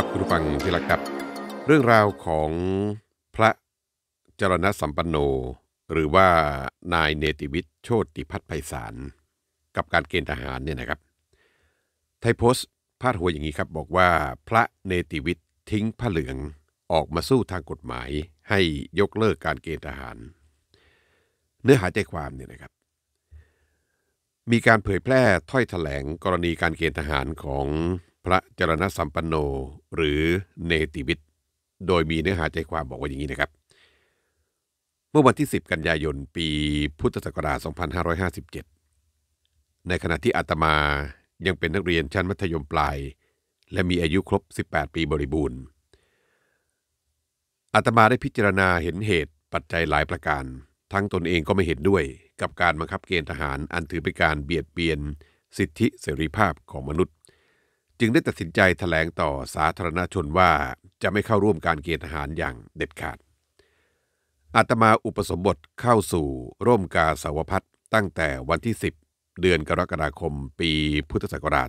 ครับคุณฟังที่รักครับเรื่องราวของพระจรณสัมปันโน หรือว่านายเนติวิทย์โชติพัฒน์ไพศาลกับการเกณฑ์ทหารเนี่ยนะครับ ไทยโพสต์พาดหัวอย่างนี้ครับ บอกว่าพระเนติวิทย์ทิ้งผ้าเหลืองออกมาสู้ทางกฎหมายให้ยกเลิกการเกณฑ์ทหาร เนื้อหาใจความเนี่ยนะครับ มีการเผยแพร่ถ้อยถแถลงกรณีการเกณฑ์ทหารของพระจรณสัมปันโนหรือเนติวิทย์ โดยมีเนื้อหาใจความบอกว่าอย่างนี้นะครับ เมื่อวันที่ 10 กันยายน ปีพุทธศักราช2557 ในขณะที่อาตมายังเป็นนักเรียนชั้นมัธยมปลาย และมีอายุครบ 18 ปีบริบูรณ์ อาตมาได้พิจารณาเห็นเหตุปัจจัยหลายประการ ทั้งตนเองก็ไม่เห็นด้วย กับการบังคับเกณฑ์ทหารอันถือเป็นการเบียดเบียน สิทธิเสรีภาพของมนุษย์จึงได้ตัดสินใจถแถลงต่อสาธารณชนว่าจะไม่เข้าร่วมการเกณฑ์ทหารอย่างเด็ดขาด อาตมาอุปสมบทเข้าสู่ร่มกาสาวพัฒตั้งแต่วันที่ 10 เดือนกรกฎาคม ปีพุทธศักราช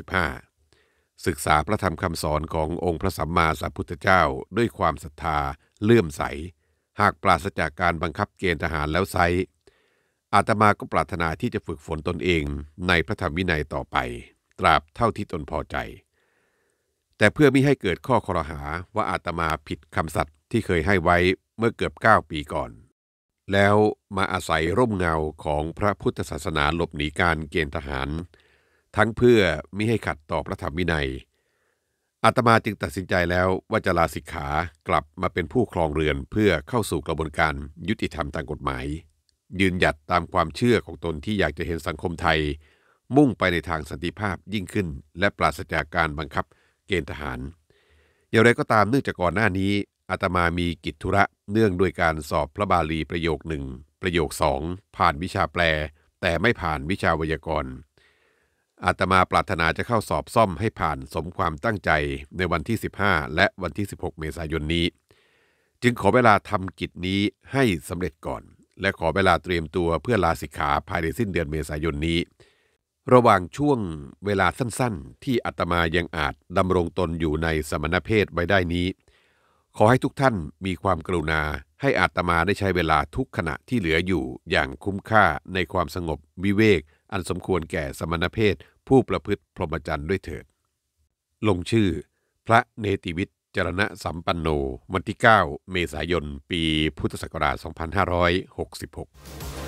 2565 ศึกษาพระธรรมคำสอนขององค์พระสัมมาสัมพุทธเจ้าด้วยความศรัทธาเลื่อมใส หากปราศจากการบังคับเกณฑ์ทหารแล้วไซอาตมาก็ปรารถนาที่จะฝึกฝนตนเองในพระธรรมวินัยต่อไปตราบเท่าที่ตนพอใจ แต่เพื่อไม่ให้เกิดข้อคอรหาว่าอาตมาผิดคำสัตย์ที่เคยให้ไว้เมื่อเกือบ9ปีก่อน แล้วมาอาศัยร่มเงาของพระพุทธศาสนาหลบหนีการเกณฑ์ทหาร ทั้งเพื่อไม่ให้ขัดต่อพระธรรมวินัยอาตมาจึงตัดสินใจแล้วว่าจะลาสิกขากลับมาเป็นผู้ครองเรือนเพื่อเข้าสู่กระบวนการยุติธรรมทางกฎหมาย ยืนหยัดตามความเชื่อของตนที่อยากจะเห็นสังคมไทยมุ่งไปในทางสันติภาพยิ่งขึ้น และปราศจากการบังคับเกณฑ์ทหาร อย่างไรก็ตามเนื่องจากก่อนหน้านี้ อาตมามีกิจธุระเนื่องด้วยการสอบพระบาลีประโยคหนึ่งประโยคสองผ่านวิชาแปล แต่ไม่ผ่านวิชาวยากรอาตมาปรารถนาจะเข้าสอบซ่อมให้ผ่านสมความตั้งใจในวันที่ 15 และวันที่ 16 เมษายนนี้ จึงขอเวลาทำกิจนี้ให้สำเร็จก่อน และขอเวลาเตรียมตัวเพื่อลาสิกขาภายในสิ้นเดือนเมษายนนี้ระหว่างช่วงเวลาสั้นๆ ที่อาตมายังอาจ ดำรงตนอยู่ในสมณเพศไว้ได้นี้ ขอให้ทุกท่านมีความกรุณาให้อาตมาได้ใช้เวลาทุกขณะที่เหลืออยู่อย่างคุ้มค่าในความสงบวิเวก อันสมควรแก่สมณเพศ ผู้ประพฤติพรหมจรรย์ด้วยเถิด ลงชื่อ พระเนติวิทย์จรณะสัมปันโน วันที่ 9 เมษายน ปีพุทธศักราช 2566